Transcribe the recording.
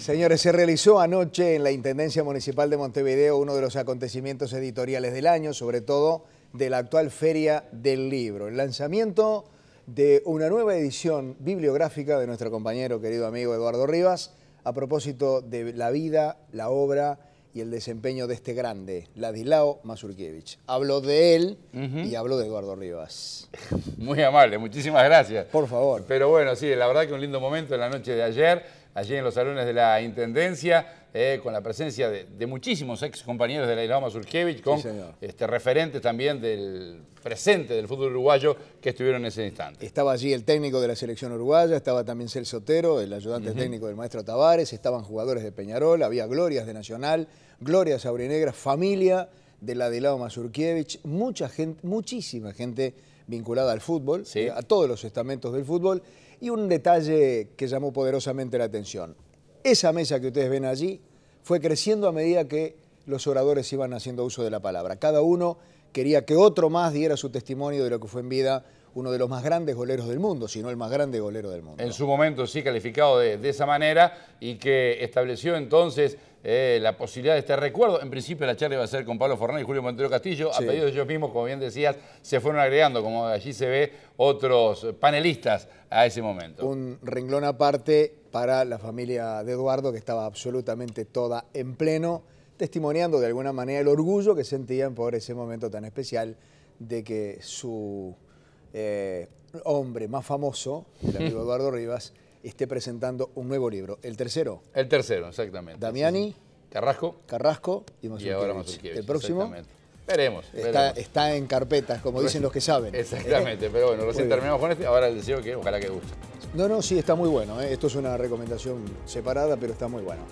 Señores, se realizó anoche en la Intendencia Municipal de Montevideo uno de los acontecimientos editoriales del año, sobre todo de la actual Feria del Libro. El lanzamiento de una nueva edición bibliográfica de nuestro compañero, querido amigo Eduardo Rivas, a propósito de la vida, la obra y el desempeño de este grande, Ladislao Mazurkiewicz. Hablo de él y habló de Eduardo Rivas. Muy amable, muchísimas gracias. Por favor. Pero bueno, sí, la verdad que un lindo momento en la noche de ayer allí en los salones de la Intendencia, eh, con la presencia de, muchísimos ex compañeros de la Ilama Surkevich, con este, referentes también del presente del fútbol uruguayo que estuvieron en ese instante. Estaba allí el técnico de la selección uruguaya, estaba también Celso sotero el ayudante técnico del maestro Tavares, estaban jugadores de Peñarol, había glorias de Nacional, glorias aurinegras, familia de la Mazurkiewicz, mucha gente, muchísima gente vinculada al fútbol, eh, a todos los estamentos del fútbol, y un detalle que llamó poderosamente la atención. Esa mesa que ustedes ven allí fue creciendo a medida que los oradores iban haciendo uso de la palabra. Cada uno quería que otro más diera su testimonio de lo que fue en vida uno de los más grandes goleros del mundo, si no el más grande golero del mundo. En su momento sí calificado de, esa manera y que estableció entonces eh, la posibilidad de este recuerdo. En principio la charla iba a ser con Pablo Fornán y Julio Montero Castillo. A pedido de ellos mismos, como bien decías, se fueron agregando, como allí se ve, otros panelistas a ese momento. Un renglón aparte para la familia de Eduardo, que estaba absolutamente toda en pleno testimoniando de alguna manera el orgullo que sentían por ese momento tan especial de que su eh, hombre más famoso, el amigo Eduardo Rivas, esté presentando un nuevo libro, el tercero. El tercero, exactamente. Damiani. Carrasco. Carrasco y Y ahora El próximo. Veremos, Está, en carpetas, como dicen los que saben. Exactamente, pero bueno, recién terminamos con este. Ahora les digo que ojalá que guste. No, no, sí, está muy bueno. ¿eh? Esto es una recomendación separada, pero está muy bueno.